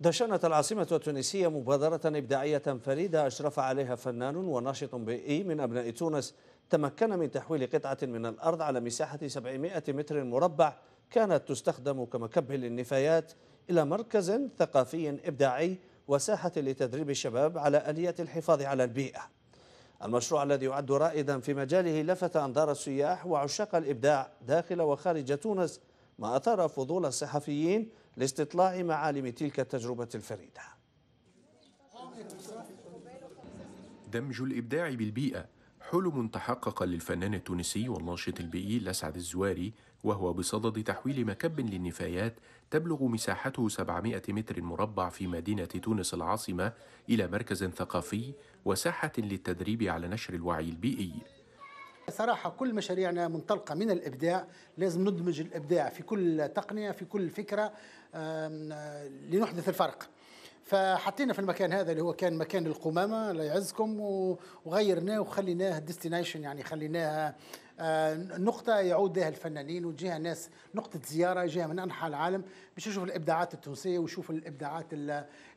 دشنت العاصمة التونسية مبادرة إبداعية فريدة أشرف عليها فنان وناشط بيئي من أبناء تونس تمكن من تحويل قطعة من الأرض على مساحة 700 متر مربع كانت تستخدم كمكب للنفايات إلى مركز ثقافي إبداعي وساحة لتدريب الشباب على آلية الحفاظ على البيئة المشروع الذي يعد رائدا في مجاله لفت أنظار السياح وعشاق الإبداع داخل وخارج تونس ما أثار فضول الصحفيين لاستطلاع معالم تلك التجربة الفريدة دمج الإبداع بالبيئة حلم تحقق للفنان التونسي والناشط البيئي الأسعد الزواري وهو بصدد تحويل مكب للنفايات تبلغ مساحته 700 متر مربع في مدينة تونس العاصمة إلى مركز ثقافي وساحة للتدريب على نشر الوعي البيئي صراحة كل مشاريعنا منطلقة من الإبداع لازم ندمج الإبداع في كل تقنية في كل فكرة لنحدث الفرق فحطينا في المكان هذا اللي هو كان مكان القمامه الله يعزكم وغيرناه وخليناه ديستنيشن يعني خليناها آه، نقطة يعود لها الفنانين وتجيها ناس نقطة زيارة يجيها من أنحاء العالم باش يشوف الإبداعات التونسية ويشوف الإبداعات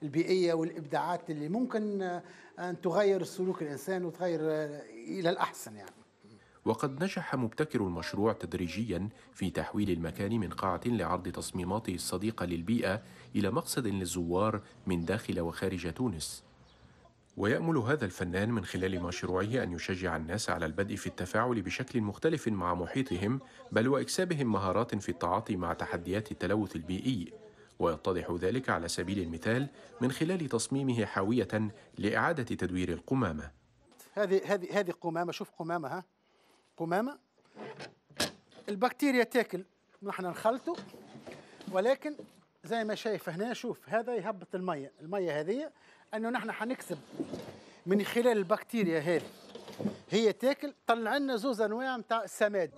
البيئية والإبداعات اللي ممكن آه، أن تغير سلوك الإنسان وتغير آه، إلى الأحسن يعني وقد نجح مبتكر المشروع تدريجيا في تحويل المكان من قاعة لعرض تصميماته الصديقة للبيئة إلى مقصد للزوار من داخل وخارج تونس ويأمل هذا الفنان من خلال مشروعه أن يشجع الناس على البدء في التفاعل بشكل مختلف مع محيطهم بل وإكسابهم مهارات في التعاطي مع تحديات التلوث البيئي ويتضح ذلك على سبيل المثال من خلال تصميمه حاوية لإعادة تدوير القمامة هذه هذه هذه قمامة شوف قمامة ها قمامه البكتيريا تاكل نحن نخلطه ولكن زي ما شايف هنا شوف هذا يهبط الميه الميه هذه انه نحن حنكسب من خلال البكتيريا هذه هي تاكل طلع لنا زوز انواع نتاع السماد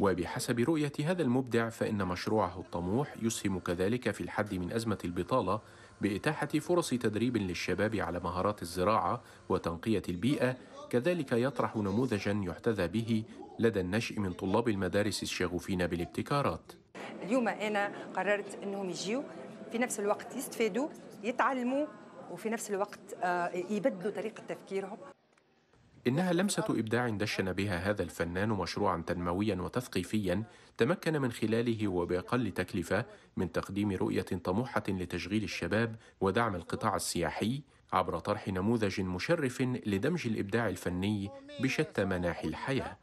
وبحسب رؤية هذا المبدع فإن مشروعه الطموح يسهم كذلك في الحد من أزمة البطالة بإتاحة فرص تدريب للشباب على مهارات الزراعة وتنقية البيئة كذلك يطرح نموذجا يحتذى به لدى النشء من طلاب المدارس الشغوفين بالابتكارات اليوم أنا قررت أنهم يجيوا في نفس الوقت يستفادوا يتعلموا وفي نفس الوقت آه، يبدلوا طريقة تفكيرهم إنها لمسة إبداع دشن بها هذا الفنان مشروعا تنمويا وتثقيفيا تمكن من خلاله وبأقل تكلفة من تقديم رؤية طموحة لتشغيل الشباب ودعم القطاع السياحي عبر طرح نموذج مشرف لدمج الابداع الفني بشتى مناحي الحياه